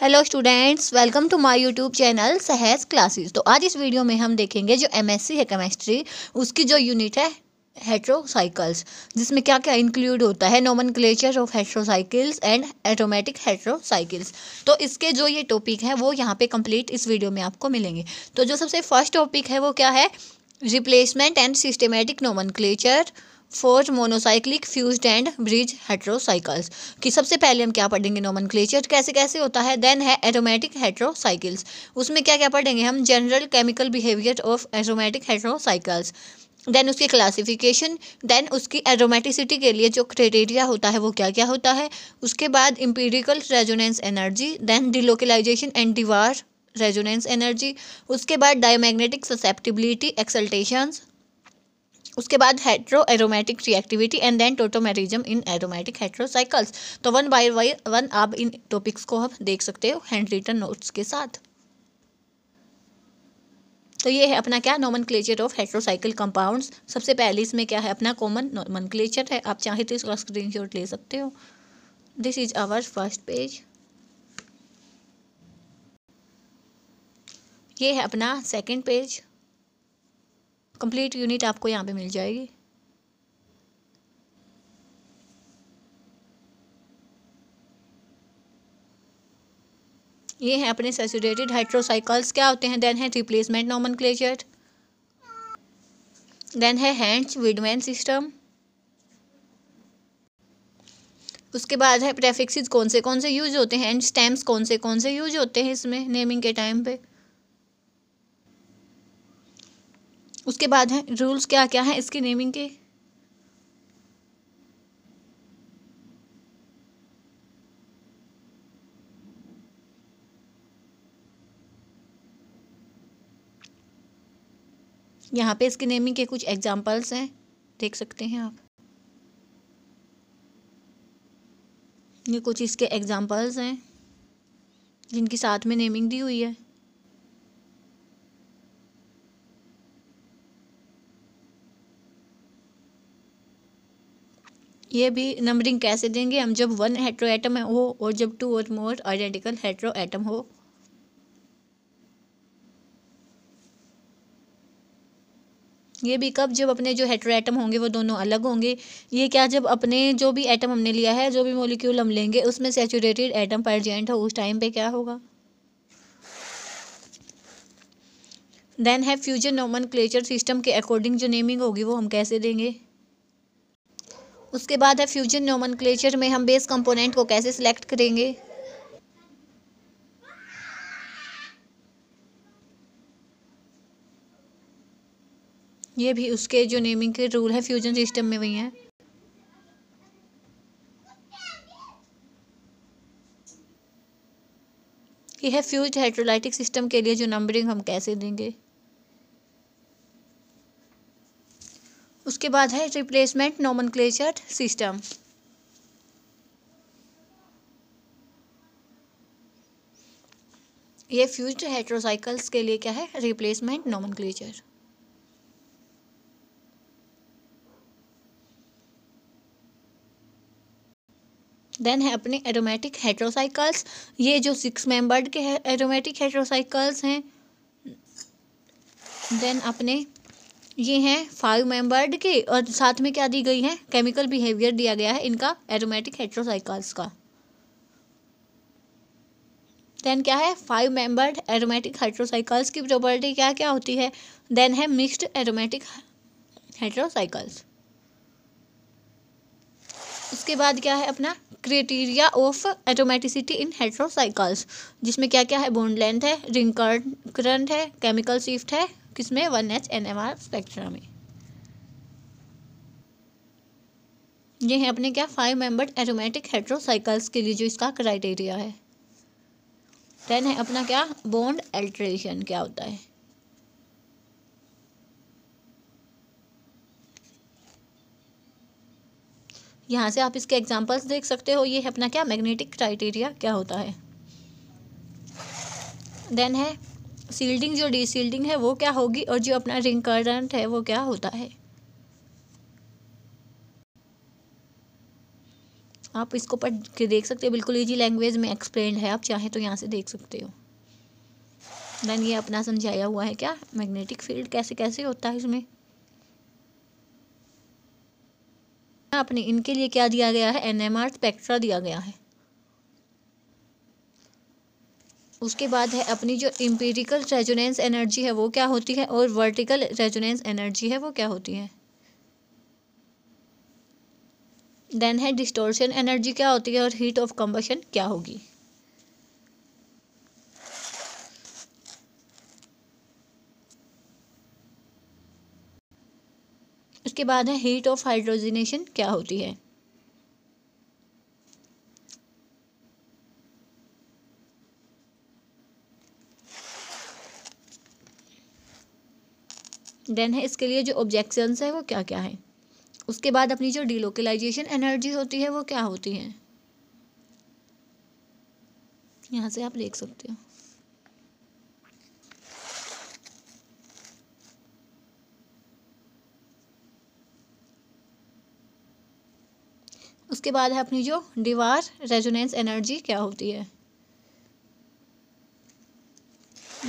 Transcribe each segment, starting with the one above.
hello students welcome to my YouTube channel Sahaj classes तो आज इस वीडियो में हम देखेंगे जो एमएससी है केमिस्ट्री उसकी जो यूनिट है हेट्रोसाइकल्स जिसमें क्या क्या इंक्लूड होता है nomenclature of heterocycles and aromatic heterocycles तो इसके जो ये टॉपिक है वो यहाँ पर कम्प्लीट इस वीडियो में आपको मिलेंगे तो जो सबसे फर्स्ट टॉपिक है वो क्या है replacement and systematic nomenclature fourth monocyclic fused and bridge heterocycles कि सबसे पहले हम क्या पढ़ेंगे नोमन कैसे कैसे होता है देन है एरोमेटिक हेट्रोसाइकल्स उसमें क्या क्या पढ़ेंगे हम general chemical behaviour of aromatic heterocycles then उसकी क्लासिफिकेशन देन उसकी एरोमेटिसिटी के लिए जो क्राइटेरिया होता है वो क्या क्या होता है उसके बाद empirical resonance energy then delocalization and Dewar resonance energy उसके बाद डायमैग्नेटिक ससेप्टिबिलिटी एक्सल्टेशंस उसके बाद heteroaromatic reactivity and then tautomerism in aromatic heterocycles तो वन बाय वाई वन आप इन टॉपिक्स को हम देख सकते हो हैंड रिटन नोट्स के साथ तो ये है अपना क्या nomenclature of heterocycle compounds सबसे पहले इसमें क्या है अपना कॉमन नॉमन क्लेचर है आप चाहे तो इसका स्क्रीन शॉट ले सकते हो this is our first page ये है अपना सेकेंड पेज कंप्लीट यूनिट आपको यहाँ पे मिल जाएगी ये हैं अपने सेचुरेटेड हाइड्रोसाइकल्स क्या होते हैं देन है रिप्लेसमेंट नॉमन क्लेचर देन है हैंड्स विडमैन सिस्टम उसके बाद है प्रेफिक्सिस कौन से कौन से यूज होते हैं एंड स्टैम्प कौन से कौन से यूज होते हैं इसमें नेमिंग के टाइम पे उसके बाद है रूल्स क्या क्या हैं इसकी नेमिंग के यहाँ पे इसके नेमिंग के कुछ एग्जाम्पल्स हैं देख सकते हैं आप ये कुछ इसके एग्जाम्पल्स हैं जिनकी साथ में नेमिंग दी हुई है ये भी नंबरिंग कैसे देंगे हम जब वन हेट्रो एटम हो और जब टू और मोर आइडेंटिकल हेट्रो एटम हो ये भी कब जब अपने जो हेट्रो एटम होंगे वो दोनों अलग होंगे ये क्या जब अपने जो भी एटम हमने लिया है जो भी मोलिक्यूल हम लेंगे उसमें सेचुरेटेड एटम जॉइंट हो उस टाइम पे क्या होगा देन है फ्यूजन नोमन सिस्टम के अकॉर्डिंग जो नेमिंग होगी वो हम कैसे देंगे उसके बाद है फ्यूजन नोमन में हम बेस कंपोनेंट को कैसे सिलेक्ट करेंगे ये भी उसके जो नेमिंग के रूल है फ्यूजन सिस्टम में वही है ये है फ्यूज हाइड्रोलाइटिक सिस्टम के लिए जो नंबरिंग हम कैसे देंगे उसके बाद है रिप्लेसमेंट नॉमन सिस्टम ये फ्यूज्ड हेट्रोसाइकल्स के लिए क्या है रिप्लेसमेंट नॉमन देन है अपने एरोमेटिक हेट्रोसाइकल्स ये जो सिक्स मेंबर्ड के एरोमेटिक हेट्रोसाइकल्स हैं देन अपने ये हैं फाइव मेंबर्ड के और साथ में क्या दी गई है केमिकल बिहेवियर दिया गया है इनका एरोमेटिक हेट्रोसाइकल्स का देन क्या है फाइव मेंबर्ड एरोमेटिक हाइड्रोसाइकल्स की प्रॉपर्टी क्या क्या होती है देन है मिक्स्ड एरोमेटिक हाइड्रोसाइकल्स उसके बाद क्या है अपना क्रिटीरिया ऑफ एटोमेटिसिटी इन हेट्रोसाइकल्स जिसमें क्या क्या है बोन लेंथ है रिंग है केमिकल शिफ्ट है किसमें one H N M R spectra में ये है अपने क्या फाइव मेंबर्ड एरोमेटिक हेट्रोसाइकल्स के लिए जो इसका क्राइटेरिया है देन है अपना क्या बोन्ड एल्ट्रेशन क्या होता है यहाँ से आप इसके एग्जाम्पल्स देख सकते हो ये है अपना क्या मैग्नेटिक क्राइटेरिया क्या होता है देन है सील्डिंग जो डी सील्डिंग है वो क्या होगी और जो अपना रिंग करंट है वो क्या होता है आप इसको पढ़ के देख सकते हो बिल्कुल इजी लैंग्वेज में एक्सप्लेन है आप चाहें तो यहाँ से देख सकते हो देन ये अपना समझाया हुआ है क्या मैग्नेटिक फील्ड कैसे कैसे होता है इसमें आपने इनके लिए क्या दिया गया है एन स्पेक्ट्रा दिया गया है उसके बाद है अपनी जो इम्पीरिकल रेजोनेंस एनर्जी है वो क्या होती है और वर्टिकल रेजोनेंस एनर्जी है वो क्या होती है देन है डिस्टोर्शन एनर्जी क्या होती है और हीट ऑफ कम्बशन क्या होगी उसके बाद है हीट ऑफ हाइड्रोजिनेशन क्या होती है देन है इसके लिए जो ऑब्जेक्शंस है वो क्या क्या है उसके बाद अपनी जो डिलोकलाइजेशन एनर्जी होती है वो क्या होती है यहाँ से आप देख सकते हो उसके बाद है अपनी जो डिवार रेजोनेंस एनर्जी क्या होती है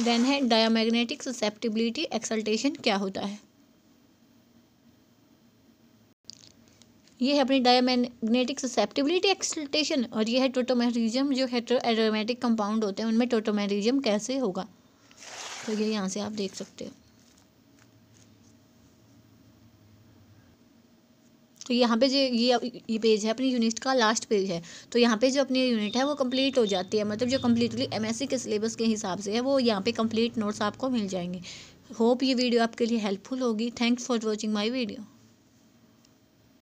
देन है डायमैग्नेटिक सुसेप्टिबिलिटी एक्सल्टेशन क्या होता है ये है अपनी डायमैग्नेटिक सुसेप्टिबिलिटी एक्सल्टेशन और ये है टोटोमेरिजियम जो हेट्रोएरोमेटिक कंपाउंड होते हैं उनमें टोटोमेरिजियम कैसे होगा तो ये यहाँ से आप देख सकते हो तो यहाँ पे जो ये ये पेज है अपनी यूनिट का लास्ट पेज है तो यहाँ पे जो अपनी यूनिट है वो कंप्लीट हो जाती है मतलब जो कम्प्लीटली एम के सिलेबस के हिसाब से है वो यहाँ पे कंप्लीट नोट्स आपको मिल जाएंगे होप ये वीडियो आपके लिए हेल्पफुल होगी thanks for watching my video